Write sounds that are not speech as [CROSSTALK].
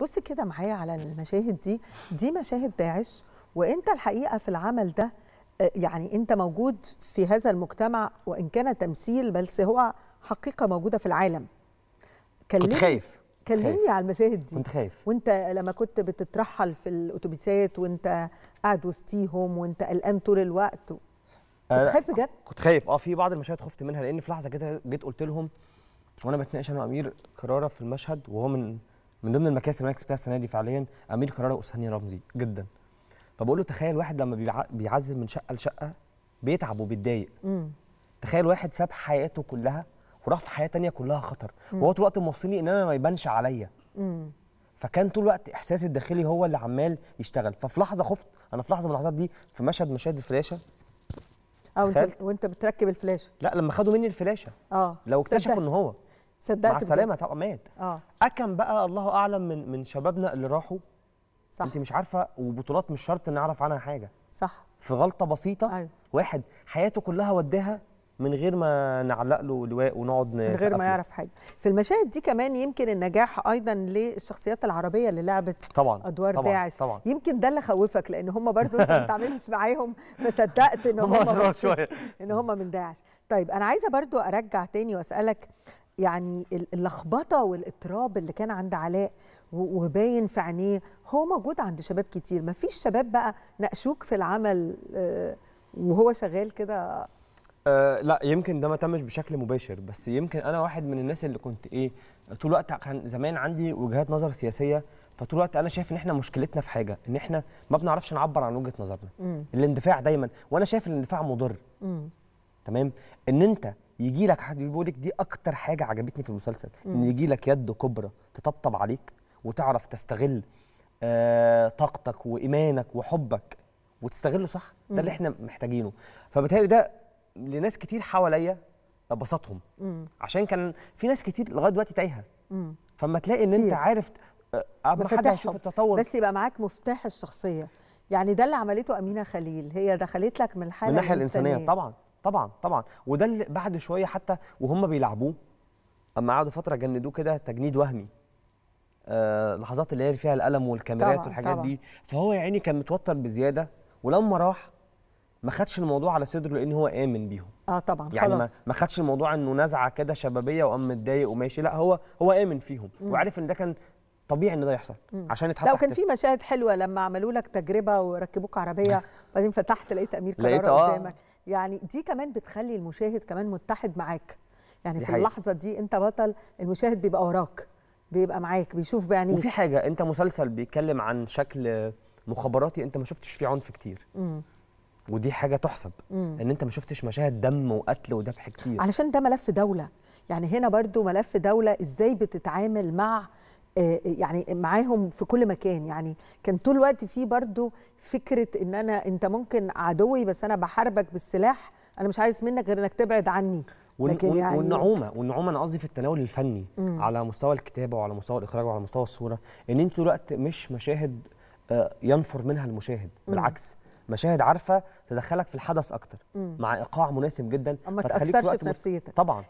بص كده معايا على المشاهد دي دي مشاهد داعش وانت الحقيقه في العمل ده آه، يعني انت موجود في هذا المجتمع وان كان تمثيل بس هو حقيقه موجوده في العالم كنت خايف كلمني خايف. على المشاهد دي كنت خايف وانت لما كنت بتترحل في الاتوبيسات وانت قاعد وسطيهم وانت قلقان طول الوقت كنت خايف بجد؟ كنت خايف اه في بعض المشاهد خفت منها لان في لحظه كده جيت قلت لهم وانا بتناقش انا وامير كراره في المشهد وهو من من ضمن المكاسب اللي انا كسبتها السنه دي فعليا اميل كرارة واسهاني رمزي جدا فبقول له تخيل واحد لما بيعزل من شقه لشقه بيتعب وبيتضايق تخيل واحد ساب حياته كلها وراح في حياه تانية كلها خطر وهو طول الوقت موصيني ان انا ما يبانش عليا فكان طول الوقت احساسي الداخلي هو اللي عمال يشتغل ففي لحظه خفت انا في لحظه من اللحظات دي في مشهد مشاهد الفلاشه اه وانت وانت بتركب الفلاشه لا لما خدوا مني الفلاشه اه لو اكتشفوا ان هو صدقت مع السلامه طبعا مات اه اكم بقى الله اعلم من من شبابنا اللي راحوا صح انت مش عارفه وبطولات مش شرط نعرف عنها حاجه صح في غلطه بسيطه أيوه. واحد حياته كلها وداها من غير ما نعلق له لواء ونقعد من غير ما يعرف حاجه في المشاهد دي كمان يمكن النجاح ايضا للشخصيات العربيه اللي لعبت طبعا ادوار طبعا داعش طبعا يمكن ده اللي خوفك لان هم برضو انت ما اتعاملتش [LAUGHS] معاهم ما صدقت ان [LAUGHS] هم شويه ان هم من داعش طيب انا عايزه برضو ارجع تاني واسالك يعني اللخبطه والاضطراب اللي كان عند علاء وباين في عينيه هو موجود عند شباب كتير ما فيش شباب بقى ناقشوك في العمل آه، وهو شغال كده أه لا يمكن ده ما تمش بشكل مباشر بس يمكن انا واحد من الناس اللي كنت ايه طول الوقت كان زمان عندي وجهات نظر سياسيه فطول الوقت انا شايف ان احنا مشكلتنا في حاجه ان احنا ما بنعرفش نعبر عن وجهه نظرنا مم. الاندفاع دايما وانا شايف الاندفاع مضر مم. تمام ان انت يجي لك حد بيقول لك دي اكتر حاجه عجبتني في المسلسل مم. ان يجي لك يد كبرى تطبطب عليك وتعرف تستغل آه طاقتك وايمانك وحبك وتستغله صح مم. ده اللي احنا محتاجينه فبالتالي ده لناس كتير حواليا بسطهم عشان كان في ناس كتير لغايه دلوقتي تايهه فما تلاقي ان انت عارف قبل آه، حد هيشوف التطور بس يبقى معاك مفتاح الشخصيه يعني ده اللي عملته امينه خليل هي دخلت لك من الحاله من الناحيه الانسانيه طبعا طبعا طبعا وده اللي بعد شويه حتى وهم بيلعبوه اما قعدوا فتره جندوه كده تجنيد وهمي آه لحظات اللي هي فيها الالم والكاميرات طبعًا والحاجات طبعًا. دي فهو يا عيني كان متوتر بزياده ولما راح ما خدش الموضوع على صدره لان هو امن بيهم اه طبعا يعني خلاص. ما خدش الموضوع انه نزعه كده شبابيه وقام متضايق وماشي لا هو هو امن فيهم مم. وعارف ان ده كان طبيعي ان ده يحصل مم. عشان يتحط لو كان في مشاهد حلوه لما عملوا لك تجربه وركبوك عربيه وبعدين [LAUGHS] فتحت لقيت امير كرارة آه. قدامك يعني دي كمان بتخلي المشاهد كمان متحد معاك يعني في حقيقة. اللحظه دي انت بطل المشاهد بيبقى وراك بيبقى معاك بيشوف بعينيه وفي حاجه انت مسلسل بيتكلم عن شكل مخابراتي انت ما شفتش فيه عنف كتير مم. ودي حاجه تحسب مم. ان انت ما شفتش مشاهد دم وقتل وذبح كتير علشان ده ملف دوله يعني هنا برضو ملف دوله ازاي بتتعامل مع آه، آه، يعني معاهم في كل مكان يعني كان طول الوقت في برضو فكره ان انا انت ممكن عدوي بس انا بحاربك بالسلاح انا مش عايز منك غير انك تبعد عني لكن يعني والنعومه والنعومه انا قصدي في التناول الفني مم. على مستوى الكتابه وعلى مستوى الاخراج وعلى مستوى الصوره ان انت طول الوقت مش مشاهد آه، ينفر منها المشاهد بالعكس مشاهد عارفه تدخلك في الحدث اكتر مم. مع ايقاع مناسب جدا ما تاثرش في نفسيتك طبعا